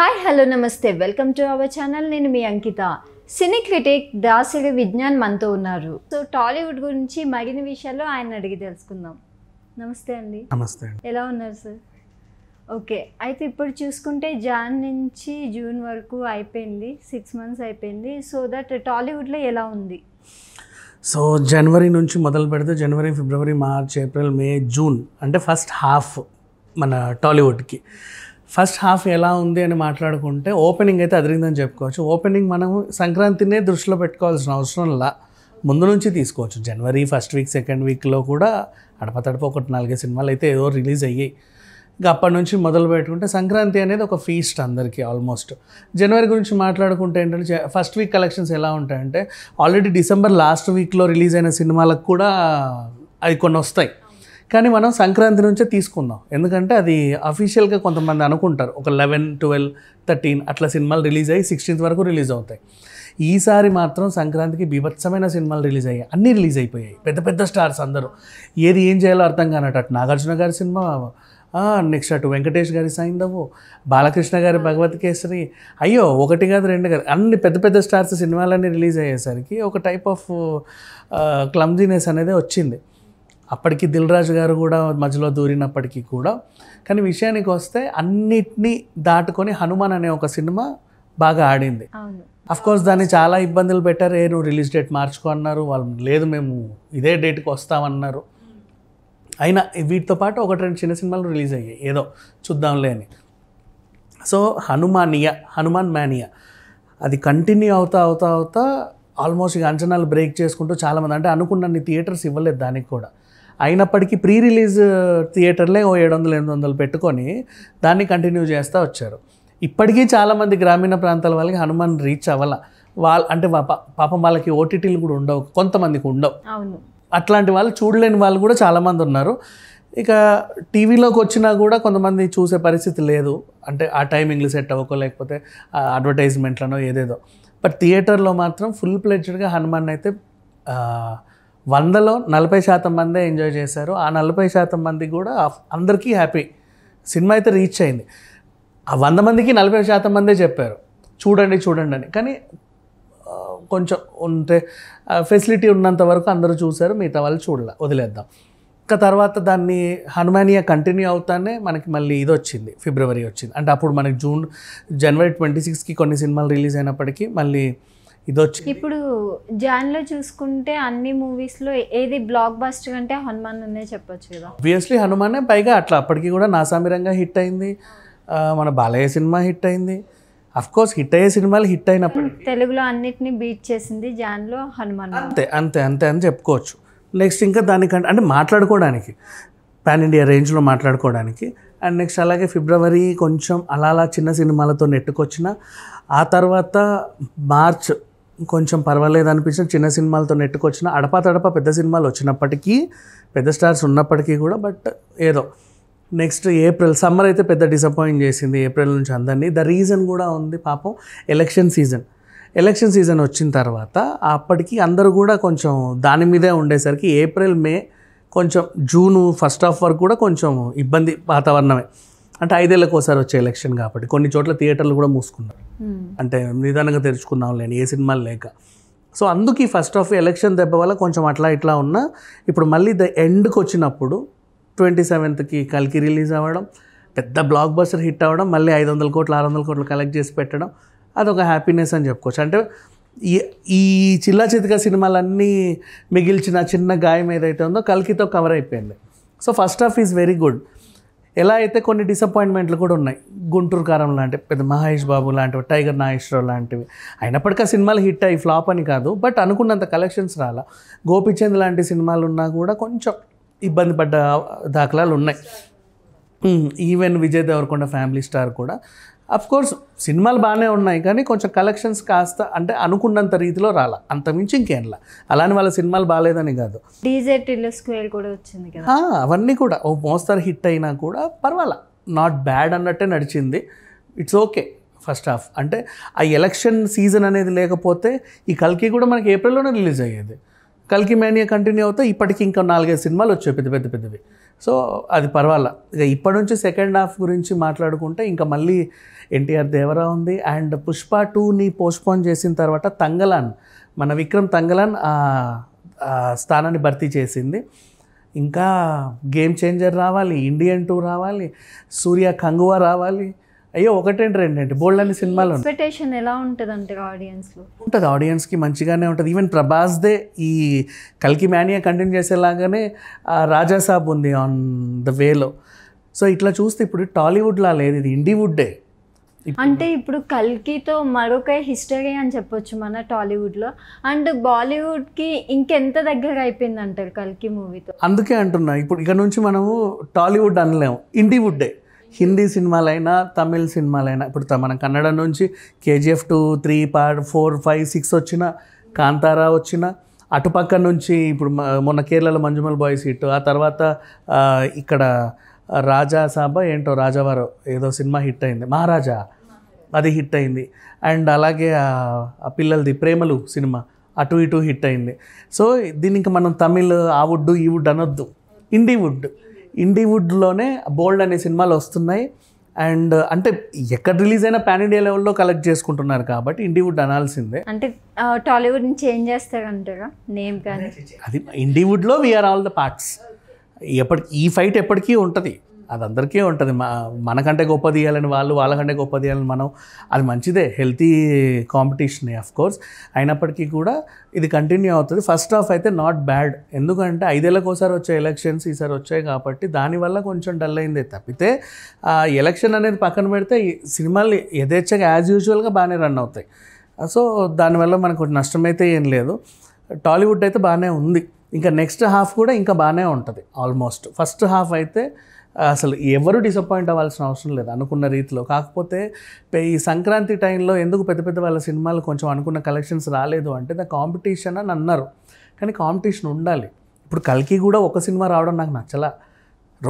Hi hello నమస్తే welcome to our channel నేను మీ అంకిత సినీ క్రిటిక్ దాసరి విజ్ఞాన్ మనతో ఉన్నారు సో టాలీవుడ్ గురించి మరిన్ని విషయాలు ఆయన అడిగి తెలుసుకుందాం నమస్తే అండి నమస్తే ఎలా ఉన్నారు సార్ ఓకే అయితే ఇప్పుడు చూసుకుంటే జాన్ నుంచి జూన్ వరకు అయిపోయింది సిక్స్ మంత్స్ అయిపోయింది సో దట్ టాలీవుడ్లో ఎలా ఉంది సో జనవరి నుంచి మొదలు పెడితే జనవరి ఫిబ్రవరి మార్చ్ ఏప్రిల్ మే జూన్ అంటే ఫస్ట్ హాఫ్ మన టాలీవుడ్కి ఫస్ట్ హాఫ్ ఎలా ఉంది అని మాట్లాడుకుంటే ఓపెనింగ్ అయితే అదిరిందని చెప్పుకోవచ్చు ఓపెనింగ్ మనం సంక్రాంతినే దృష్టిలో పెట్టుకోవాల్సిన అవసరంలా ముందు నుంచి తీసుకోవచ్చు జనవరి ఫస్ట్ వీక్ సెకండ్ వీక్లో కూడా అడపతడప ఒకటి నాలుగే సినిమాలు అయితే ఏదో రిలీజ్ అయ్యాయి ఇంకా అప్పటి నుంచి మొదలు పెట్టుకుంటే సంక్రాంతి అనేది ఒక ఫీస్ట్ అందరికీ ఆల్మోస్ట్ జనవరి గురించి మాట్లాడుకుంటే ఏంటంటే ఫస్ట్ వీక్ కలెక్షన్స్ ఎలా ఉంటాయంటే ఆల్రెడీ డిసెంబర్ లాస్ట్ వీక్లో రిలీజ్ అయిన సినిమాలకు కూడా అవి కొన్ని వస్తాయి కానీ మనం సంక్రాంతి నుంచే తీసుకుందాం ఎందుకంటే అది అఫీషియల్గా కొంతమంది అనుకుంటారు ఒక లెవెన్ ట్వెల్వ్ థర్టీన్ అట్లా సినిమాలు రిలీజ్ అయ్యి సిక్స్టీన్త్ వరకు రిలీజ్ అవుతాయి ఈసారి మాత్రం సంక్రాంతికి బీభత్సమైన సినిమాలు రిలీజ్ అయ్యాయి అన్నీ రిలీజ్ అయిపోయాయి పెద్ద పెద్ద స్టార్స్ అందరూ ఏది ఏం చేయాలో అర్థం కానట్టు అటు నాగార్జున గారి సినిమా నెక్స్ట్ అటు వెంకటేష్ గారి సైందవు బాలకృష్ణ గారి భగవత్ కేసరి అయ్యో ఒకటి కాదు రెండు కాదు అన్ని పెద్ద పెద్ద స్టార్స్ సినిమాలన్నీ రిలీజ్ అయ్యేసరికి ఒక టైప్ ఆఫ్ క్లమ్జీనెస్ అనేది వచ్చింది అప్పటికి దిల్రాజు గారు కూడా మధ్యలో దూరినప్పటికీ కూడా కానీ విషయానికి వస్తే అన్నిటినీ దాటుకొని హనుమాన్ అనే ఒక సినిమా బాగా ఆడింది కోర్స్ దాన్ని చాలా ఇబ్బందులు పెట్టారు ఏ నువ్వు రిలీజ్ డేట్ మార్చుకో అన్నారు వాళ్ళు లేదు మేము ఇదే డేట్కి వస్తామన్నారు అయినా వీటితో పాటు ఒకటి రెండు చిన్న సినిమాలు రిలీజ్ అయ్యాయి ఏదో చూద్దాంలే అని సో హనుమానియా హనుమాన్ మానియా అది కంటిన్యూ అవుతా అవుతా అవుతా ఆల్మోస్ట్ ఇక అంచనాలు బ్రేక్ చేసుకుంటూ చాలామంది అంటే అనుకున్నాన్ని థియేటర్స్ ఇవ్వలేదు దానికి కూడా అయినప్పటికీ ప్రీ రిలీజ్ థియేటర్లే ఓ ఏడు వందలు ఎనిమిది వందలు పెట్టుకొని దాన్ని కంటిన్యూ చేస్తూ వచ్చారు ఇప్పటికీ చాలామంది గ్రామీణ ప్రాంతాల వాళ్ళకి హనుమాన్ రీచ్ అవ్వాల వాళ్ళ అంటే పాపం వాళ్ళకి ఓటీటీలు కూడా ఉండవు కొంతమందికి ఉండవు అట్లాంటి వాళ్ళు చూడలేని వాళ్ళు కూడా చాలామంది ఉన్నారు ఇక టీవీలోకి వచ్చినా కూడా కొంతమంది చూసే పరిస్థితి లేదు అంటే ఆ టైమింగ్లు సెట్ అవ్వకో లేకపోతే అడ్వర్టైజ్మెంట్లనో ఏదేదో బట్ థియేటర్లో మాత్రం ఫుల్ ప్లెడ్జ్డ్గా హనుమాన్ అయితే వందలో నలభై శాతం మందే ఎంజాయ్ చేశారు ఆ నలభై శాతం మంది కూడా అందరికీ హ్యాపీ సినిమా అయితే రీచ్ అయింది ఆ వంద మందికి నలభై శాతం మందే చెప్పారు చూడండి చూడండి అని కానీ కొంచెం ఉంటే ఫెసిలిటీ ఉన్నంత వరకు అందరూ చూశారు మిగతా వాళ్ళు చూడలే వదిలేద్దాం ఇంకా తర్వాత దాన్ని హనుమానియా కంటిన్యూ అవుతానే మనకి మళ్ళీ ఇది వచ్చింది ఫిబ్రవరి వచ్చింది అంటే అప్పుడు మనకి జూన్ జనవరి ట్వంటీ సిక్స్కి కొన్ని సినిమాలు రిలీజ్ అయినప్పటికీ మళ్ళీ ఇది వచ్చి ఇప్పుడు జాన్లో చూసుకుంటే అన్ని మూవీస్లో ఏది బ్లాక్ బస్ట్ అంటే హనుమాన్ అనే చెప్పొచ్చు కదా ఆబ్వియస్లీ హనుమానే పైగా అట్లా అప్పటికి కూడా నాసామిరంగా హిట్ అయింది మన బాలయ్య సినిమా హిట్ అయింది అఫ్ కోర్స్ హిట్ అయ్యే సినిమాలు హిట్ అయినప్పుడు తెలుగులో అన్నిటిని బీట్ చేసింది లో హనుమాన్ అంతే అంతే అంతే అని చెప్పుకోవచ్చు నెక్స్ట్ ఇంకా దానికంటే అంటే మాట్లాడుకోవడానికి పాన్ ఇండియా రేంజ్లో మాట్లాడుకోవడానికి అండ్ నెక్స్ట్ అలాగే ఫిబ్రవరి కొంచెం అలా అలా చిన్న సినిమాలతో నెట్టుకొచ్చిన ఆ తర్వాత మార్చ్ కొంచెం పర్వాలేదు అనిపించిన చిన్న సినిమాలతో నెట్టుకొచ్చిన అడపా తడప పెద్ద సినిమాలు వచ్చినప్పటికీ పెద్ద స్టార్స్ ఉన్నప్పటికీ కూడా బట్ ఏదో నెక్స్ట్ ఏప్రిల్ సమ్మర్ అయితే పెద్ద డిసప్పాయింట్ చేసింది ఏప్రిల్ నుంచి అందరినీ ద రీజన్ కూడా ఉంది పాపం ఎలక్షన్ సీజన్ ఎలక్షన్ సీజన్ వచ్చిన తర్వాత అప్పటికి అందరూ కూడా కొంచెం దాని మీదే ఉండేసరికి ఏప్రిల్ మే కొంచెం జూను ఫస్ట్ హాఫ్ వరకు కూడా కొంచెం ఇబ్బంది వాతావరణమే అంటే ఐదేళ్ళకి ఒకసారి వచ్చే ఎలక్షన్ కాబట్టి కొన్ని చోట్ల థియేటర్లు కూడా మూసుకున్నారు hmm. అంటే నిదానంగా తెరుచుకుందాం లేని ఏ సినిమాలు లేక సో అందుకు ఫస్ట్ ఆఫ్ ఎలక్షన్ దెబ్బ వల్ల కొంచెం అట్లా ఇట్లా ఉన్నా ఇప్పుడు మళ్ళీ ద ఎండ్కి వచ్చినప్పుడు ట్వంటీ సెవెంత్కి కలికి రిలీజ్ అవ్వడం పెద్ద బ్లాక్ బస్టర్ హిట్ అవ్వడం మళ్ళీ ఐదు వందల కోట్లు ఆరు వందల కోట్లు కలెక్ట్ చేసి పెట్టడం అదొక హ్యాపీనెస్ అని చెప్పుకోవచ్చు అంటే ఈ చిల్లా చితిక సినిమాలన్నీ మిగిల్చిన చిన్న గాయం ఏదైతే ఉందో కల్కితో కవర్ అయిపోయింది so first half is very good ఎలా అయితే కొన్ని డిసప్పాయింట్మెంట్లు కూడా ఉన్నాయి గుంటూరు కారం లాంటి పెద్ద మహేష్ బాబు లాంటివి టైగర్ నాగేశ్వరరావు లాంటివి అయినప్పటికీ ఆ సినిమాలు హిట్ అయ్యి ఫ్లాప్ అని కాదు బట్ అనుకున్నంత కలెక్షన్స్ రాలా గోపిచంద్ లాంటి సినిమాలు ఉన్నా కూడా కొంచెం ఇబ్బంది పడ్డ దాఖలాలు ఉన్నాయి even Vijay Deverakonda family star కూడా అఫ్ కోర్స్ సినిమాలు బాగానే ఉన్నాయి కానీ కొంచెం కలెక్షన్స్ కాస్త అంటే అనుకున్నంత రీతిలో రాలా అంతమించి ఇంకేంలా అలానే వాళ్ళ సినిమాలు బాగాలేదని కాదు డీజే కూడా వచ్చింది కదా అవన్నీ కూడా ఓ మోస్తారు హిట్ అయినా కూడా పర్వాలా నాట్ బ్యాడ్ అన్నట్టే నడిచింది ఇట్స్ ఓకే ఫస్ట్ హాఫ్ అంటే ఆ ఎలక్షన్ సీజన్ అనేది లేకపోతే ఈ కల్కి కూడా మనకి ఏప్రిల్లోనే రిలీజ్ అయ్యేది కల్కి మేనియా కంటిన్యూ అవుతాయి ఇప్పటికి ఇంకా నాలుగైదు సినిమాలు వచ్చాయి పెద్ద పెద్ద పెద్దవి సో అది పర్వాలా ఇక ఇప్పటి నుంచి సెకండ్ హాఫ్ గురించి మాట్లాడుకుంటే ఇంకా మళ్ళీ ఎన్టీఆర్ దేవరా ఉంది అండ్ పుష్ప టూని పోస్ట్పోన్ చేసిన తర్వాత తంగలాన్ మన విక్రమ్ తంగలాన్ స్థానాన్ని భర్తీ చేసింది ఇంకా గేమ్ చేంజర్ రావాలి ఇండియన్ టూ రావాలి సూర్య కంగువా రావాలి అయ్యో ఒకటేంటి రెండేంటి బోల్డ్ అనే సినిమాలో ఎక్స్పెక్టేషన్ ఎలా ఉంటుంది అంటే ఆడియన్స్లో ఉంటుంది ఆడియన్స్కి మంచిగానే ఉంటుంది ఈవెన్ ప్రభాస్ దే ఈ కల్కి మ్యానియా కంటిన్యూ చేసేలాగానే రాజాసాబ్ ఉంది ఆన్ ద వేలో సో ఇట్లా చూస్తే ఇప్పుడు టాలీవుడ్లా లేదు ఇది ఇండివుడ్డే అంటే ఇప్పుడు కల్కితో మరొక హిస్టరీ అని చెప్పొచ్చు మన టాలీవుడ్లో అండ్ బాలీవుడ్కి ఇంకెంత దగ్గర అయిపోయింది అంటారు కల్కి మూవీతో అందుకే అంటున్నా ఇప్పుడు ఇక్కడ నుంచి మనము టాలీవుడ్ అనలేము ఇండివుడ్డే హిందీ సినిమాలైనా తమిళ సినిమాలైనా ఇప్పుడు మనం కన్నడ నుంచి KGF two three part four five six వచ్చిన కాంతారా వచ్చిన అటుపక్క నుంచి ఇప్పుడు మొన్న కేరళలో మంజుమల్ బాయ్స్ హిట్ ఆ తర్వాత ఇక్కడ రాజా సాబ ఏంటో రాజావారు ఏదో సినిమా హిట్ అయింది మహారాజా అది హిట్ అయింది అండ్ అలాగే ఆ పిల్లలది ప్రేమలు సినిమా అటు ఇటు హిట్ అయింది సో దీనికి మనం తమిళ్ ఆ వుడ్ ఈ వుడ్ అనొద్దు ఇండి వుడ్ ఇండివుడ్లోనే బోల్డ్ అనే సినిమాలు వస్తున్నాయి అండ్ అంటే ఎక్కడ రిలీజ్ అయినా పాన్ ఇండియా లెవెల్లో కలెక్ట్ చేసుకుంటున్నారు కాబట్టి ఇండివుడ్ అనాల్సిందే అంటే టాలీవుడ్ నుంచి ఏం చేస్తారంటారా నేమ్ కానీ అది ఇండివుడ్లో వీఆర్ ఆల్ ద పార్ట్స్ ఎప్పటి ఈ ఫైట్ ఎప్పటికీ ఉంటుంది అది అందరికీ ఉంటుంది మనకంటే గొప్ప తీయాలని వాళ్ళు వాళ్ళకంటే గొప్ప తీయాలని మనం అది మంచిదే హెల్తీ కాంపిటీషనే అఫ్ కోర్స్ అయినప్పటికీ కూడా ఇది కంటిన్యూ అవుతుంది ఫస్ట్ ఆఫ్ అయితే నాట్ బ్యాడ్ ఎందుకంటే ఐదేళ్ళకి ఒకసారి వచ్చే ఎలక్షన్స్ ఈసారి వచ్చాయి కాబట్టి దానివల్ల కొంచెం డల్ అయిందే తప్పితే ఎలక్షన్ అనేది పక్కన పెడితే సినిమాలు యథేచ్ఛగా యాజ్ యూజువల్గా బాగానే రన్ అవుతాయి సో దానివల్ల మనకు నష్టం అయితే ఏం లేదు టాలీవుడ్ అయితే బాగానే ఉంది ఇంకా నెక్స్ట్ హాఫ్ కూడా ఇంకా బాగానే ఉంటుంది ఆల్మోస్ట్ ఫస్ట్ హాఫ్ అయితే అసలు ఎవరు డిసప్పాయింట్ అవ్వాల్సిన అవసరం లేదు అనుకున్న రీతిలో కాకపోతే ఈ సంక్రాంతి టైంలో ఎందుకు పెద్ద పెద్ద వాళ్ళ సినిమాలు కొంచెం అనుకున్న కలెక్షన్స్ రాలేదు అంటే నా కాంపిటీషన్ అని అన్నారు కానీ కాంపిటీషన్ ఉండాలి ఇప్పుడు కల్కి కూడా ఒక సినిమా రావడం నాకు నచ్చలా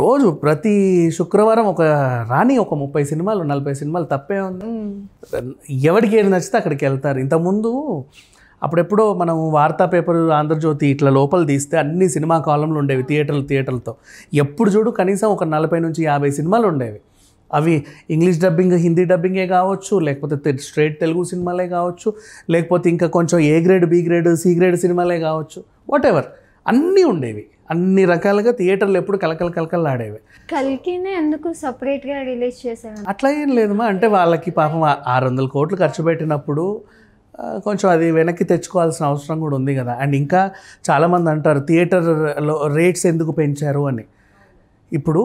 రోజు ప్రతి శుక్రవారం ఒక రాని ఒక ముప్పై సినిమాలు నలభై సినిమాలు తప్పే ఉంది ఎవరికి ఏది నచ్చితే అక్కడికి వెళ్తారు ఇంతకుముందు అప్పుడెప్పుడో మనం వార్తా పేపర్ ఆంధ్రజ్యోతి ఇట్లా లోపల తీస్తే అన్ని సినిమా కాలంలో ఉండేవి థియేటర్లు థియేటర్లతో ఎప్పుడు చూడు కనీసం ఒక నలభై నుంచి యాభై సినిమాలు ఉండేవి అవి ఇంగ్లీష్ డబ్బింగ్ హిందీ డబ్బింగే కావచ్చు లేకపోతే స్ట్రైట్ తెలుగు సినిమాలే కావచ్చు లేకపోతే ఇంకా కొంచెం A grade B grade C grade సినిమాలే కావచ్చు వాట్ ఎవర్ అన్నీ ఉండేవి అన్ని రకాలుగా థియేటర్లు ఎప్పుడు కలకల కలకలు ఆడేవి కల్కినే ఎందుకు సపరేట్గా రిలీజ్ చేశారు అట్లా ఏం లేదమ్మా అంటే వాళ్ళకి పాపం ఆరు వందల కోట్లు ఖర్చు పెట్టినప్పుడు కొంచెం అది వెనక్కి తెచ్చుకోవాల్సిన అవసరం కూడా ఉంది కదా అండ్ ఇంకా చాలామంది అంటారు థియేటర్లో రేట్స్ ఎందుకు పెంచారు అని ఇప్పుడు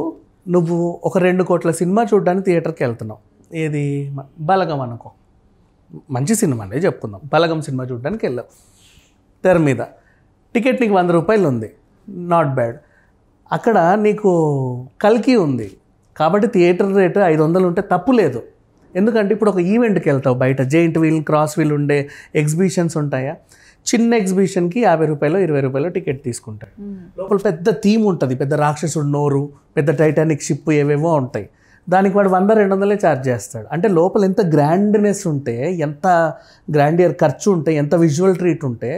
నువ్వు ఒక రెండు కోట్ల సినిమా చూడడానికి థియేటర్కి వెళ్తున్నావు ఏది బలగం అనుకో మంచి సినిమా అనేది చెప్పుకుందాం బలగం సినిమా చూడడానికి వెళ్ళావు తెర మీద టికెట్ నీకు వంద రూపాయలు ఉంది నాట్ బ్యాడ్ అక్కడ నీకు కల్కి ఉంది కాబట్టి థియేటర్ రేటు ఐదు వందలు ఉంటే తప్పు లేదు ఎందుకంటే ఇప్పుడు ఒక ఈవెంట్కి వెళ్తావు బయట జెయింట్ వీల్ క్రాస్ వీల్ ఉండే ఎగ్జిబిషన్స్ ఉంటాయా చిన్న ఎగ్జిబిషన్కి యాభై రూపాయలు ఇరవై రూపాయలు టికెట్ తీసుకుంటారు hmm. లోపల పెద్ద థీమ్ ఉంటుంది పెద్ద రాక్షసుడు నోరు పెద్ద టైటానిక్ షిప్ ఏవేవో ఉంటాయి దానికి వాడు వంద రెండు వందలే ఛార్జ్ చేస్తాడు అంటే లోపల ఎంత గ్రాండ్నెస్ ఉంటే ఎంత గ్రాండియర్ ఖర్చు ఉంటే ఎంత విజువల్ ట్రీట్ ఉంటే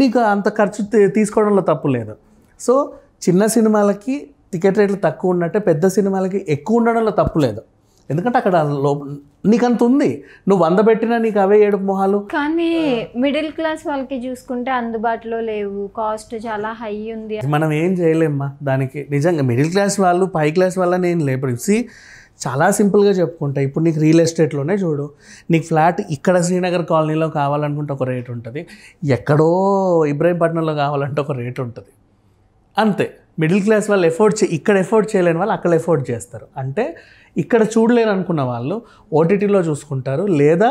నీకు అంత ఖర్చు తీసుకోవడంలో తప్పు లేదు సో చిన్న సినిమాలకి టికెట్ రేట్లు తక్కువ ఉన్నట్టే పెద్ద సినిమాలకి ఎక్కువ ఉండడంలో తప్పు లేదు ఎందుకంటే అక్కడ నీకంత ఉంది నువ్వు వంద పెట్టినా నీకు అవే ఏడు మొహాలు కానీ మిడిల్ క్లాస్ వాళ్ళకి చూసుకుంటే అందుబాటులో లేవు కాస్ట్ చాలా హై ఉంది మనం ఏం చేయలేమ్మా దానికి నిజంగా మిడిల్ క్లాస్ వాళ్ళు పై క్లాస్ వాళ్ళ నేను లేపడు సి చాలా సింపుల్గా చెప్పుకుంటా ఇప్పుడు నీకు రియల్ ఎస్టేట్లోనే చూడు నీకు ఫ్లాట్ ఇక్కడ శ్రీనగర్ కాలనీలో కావాలనుకుంటే ఒక రేట్ ఉంటుంది ఎక్కడో ఇబ్రాహీంపట్నంలో కావాలంటే ఒక రేట్ ఉంటుంది అంతే మిడిల్ క్లాస్ వాళ్ళు ఎఫోర్డ్ చే ఇక్కడ ఎఫోర్డ్ చేయలేని వాళ్ళు అక్కడ ఎఫోర్డ్ చేస్తారు అంటే ఇక్కడ చూడలేరు అనుకున్న వాళ్ళు ఓటీటీలో చూసుకుంటారు లేదా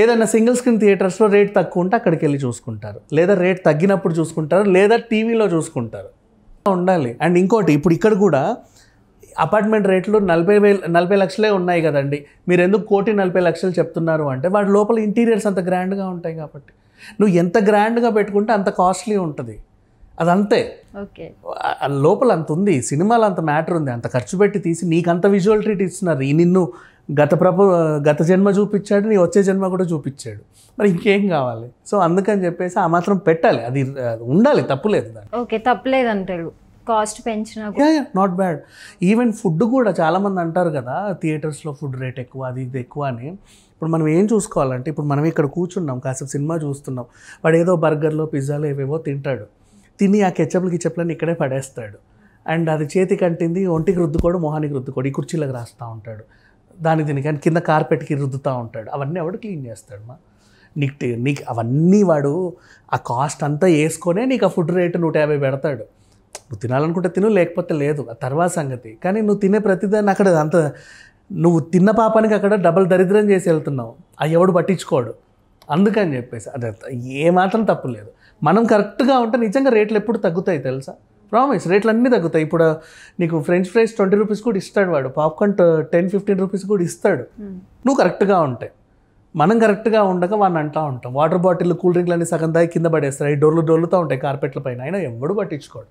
ఏదైనా సింగిల్ స్క్రీన్ థియేటర్స్లో రేట్ తక్కువ ఉంటే అక్కడికి వెళ్ళి చూసుకుంటారు లేదా రేట్ తగ్గినప్పుడు చూసుకుంటారు లేదా టీవీలో చూసుకుంటారు ఉండాలి అండ్ ఇంకోటి ఇప్పుడు ఇక్కడ కూడా అపార్ట్మెంట్ రేట్లు నలభై వేలు నలభై లక్షలే ఉన్నాయి కదండి మీరు ఎందుకు కోటి నలభై లక్షలు చెప్తున్నారు అంటే వాటి లోపల ఇంటీరియర్స్ అంత గ్రాండ్గా ఉంటాయి కాబట్టి నువ్వు ఎంత గ్రాండ్గా పెట్టుకుంటే అంత కాస్ట్లీ ఉంటుంది అది అంతే లోపల అంత ఉంది సినిమాలో అంత మ్యాటర్ ఉంది అంత ఖర్చు పెట్టి తీసి నీకంత విజువల్ ట్రీట్ ఇస్తున్నారు ఈ నిన్ను గత ప్రభు గత జన్మ చూపించాడు నీ వచ్చే జన్మ కూడా చూపించాడు మరి ఇంకేం కావాలి సో అందుకని చెప్పేసి ఆ మాత్రం పెట్టాలి అది ఉండాలి తప్పులేదు ఓకే తప్పులేదు అంటాడు కాస్ట్ పెంచినా నాట్ బ్యాడ్ ఈవెన్ ఫుడ్ కూడా చాలామంది అంటారు కదా థియేటర్స్లో ఫుడ్ రేట్ ఎక్కువ అది ఇది ఎక్కువ అని ఇప్పుడు మనం ఏం చూసుకోవాలంటే ఇప్పుడు మనం ఇక్కడ కూర్చున్నాం కాసేపు సినిమా చూస్తున్నాం వాడు ఏదో బర్గర్లో పిజ్జాలో ఏవేవో తింటాడు తిని ఆ కెచ్చప్లు కిచ్చప్లని ఇక్కడే పడేస్తాడు అండ్ అది చేతికి అంటింది ఒంటికి రుద్దుకోడు మొహానికి రుద్దుకోడు ఈ కుర్చీలకు రాస్తూ ఉంటాడు దాని కానీ కింద కార్పెట్కి రుద్దుతూ ఉంటాడు అవన్నీ ఎవడు క్లీన్ చేస్తాడు మా నీకు నీకు అవన్నీ వాడు ఆ కాస్ట్ అంతా వేసుకొనే నీకు ఆ ఫుడ్ రేటు నూట యాభై పెడతాడు నువ్వు తినాలనుకుంటే తిను లేకపోతే లేదు తర్వాత సంగతి కానీ నువ్వు తినే ప్రతిదాన్ని అక్కడ అంత నువ్వు తిన్న పాపానికి అక్కడ డబల్ దరిద్రం చేసి వెళ్తున్నావు ఆ ఎవడు పట్టించుకోడు అందుకని చెప్పేసి అదే ఏమాత్రం తప్పు లేదు మనం కరెక్ట్గా ఉంటే నిజంగా రేట్లు ఎప్పుడు తగ్గుతాయి తెలుసా ప్రామిస్ రేట్లు అన్నీ తగ్గుతాయి ఇప్పుడు నీకు ఫ్రెంచ్ ఫ్రైస్ ట్వంటీ రూపీస్ కూడా ఇస్తాడు వాడు పాప్కార్న్ టెన్ ఫిఫ్టీన్ రూపీస్ కూడా ఇస్తాడు hmm. నువ్వు కరెక్ట్గా ఉంటాయి మనం కరెక్ట్గా ఉండక వాడిని అంటూ ఉంటాం వాటర్ బాటిల్ కూల్ డ్రింక్లు అన్ని సగం దాయి కింద పడేస్తారు ఈ డోర్లు డోర్లుతో ఉంటాయి కార్పెట్ల పైన అయినా ఎవడు పట్టించుకోడు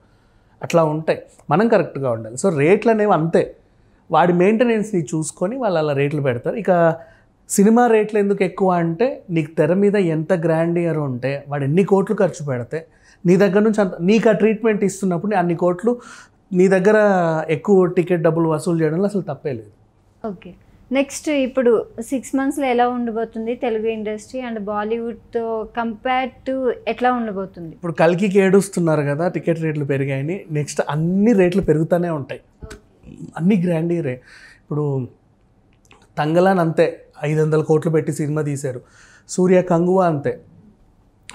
అట్లా ఉంటాయి మనం కరెక్ట్గా ఉండాలి సో రేట్లు అనేవి అంతే వాడి మెయింటెనెన్స్ని చూసుకొని వాళ్ళు అలా రేట్లు పెడతారు ఇక సినిమా రేట్లు ఎందుకు ఎక్కువ అంటే నీకు తెర మీద ఎంత గ్రాండ్ ఇయర్ ఉంటే వాడు ఎన్ని కోట్లు ఖర్చు పెడితే నీ దగ్గర నుంచి అంత నీకు ఆ ట్రీట్మెంట్ ఇస్తున్నప్పుడు అన్ని కోట్లు నీ దగ్గర ఎక్కువ టికెట్ డబ్బులు వసూలు చేయడంలో అసలు తప్పే లేదు ఓకే నెక్స్ట్ ఇప్పుడు సిక్స్ మంత్స్లో ఎలా ఉండబోతుంది తెలుగు ఇండస్ట్రీ అండ్ బాలీవుడ్తో కంపేర్ టు ఎట్లా ఉండబోతుంది ఇప్పుడు కలికి ఏడుస్తున్నారు కదా టికెట్ రేట్లు పెరిగాయని నెక్స్ట్ అన్ని రేట్లు పెరుగుతూనే ఉంటాయి అన్ని గ్రాండ్ ఇయరే ఇప్పుడు తంగలాన్ అంతే ఐదు వందల కోట్లు పెట్టి సినిమా తీశారు సూర్య కంగువ అంతే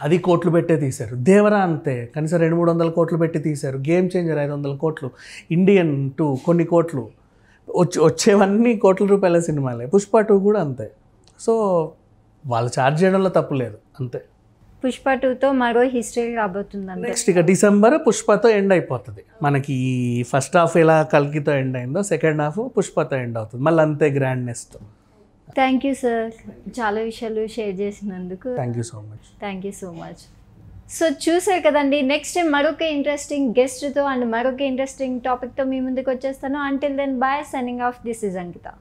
అది కోట్లు పెట్టే తీశారు దేవరా అంతే కనీసం రెండు మూడు వందల కోట్లు పెట్టి తీశారు గేమ్ చేంజర్ ఐదు వందల కోట్లు ఇండియన్ టూ కొన్ని కోట్లు వచ్చి వచ్చేవన్నీ కోట్ల రూపాయల సినిమాలే పుష్ప టూ కూడా అంతే సో వాళ్ళు ఛార్జ్ చేయడంలో తప్పు లేదు అంతే పుష్ప టూతో మరో హిస్టరీ రాబోతుంది నెక్స్ట్ ఇక డిసెంబర్ పుష్పతో ఎండ్ అయిపోతుంది మనకి ఫస్ట్ హాఫ్ ఎలా కల్కితో ఎండ్ అయిందో సెకండ్ హాఫ్ పుష్పతో ఎండ్ అవుతుంది మళ్ళీ అంతే గ్రాండ్నెస్తో థ్యాంక్ యూ సార్ చాలా విషయాలు షేర్ చేసినందుకు thank you so much thank you so much so చూసారు కదండి నెక్స్ట్ టైం మరొక ఇంట్రెస్టింగ్ గెస్ట్తో అండ్ మరొక ఇంట్రెస్టింగ్ టాపిక్తో మీ ముందుకు వచ్చేస్తాను until then bye signing off this is Ankita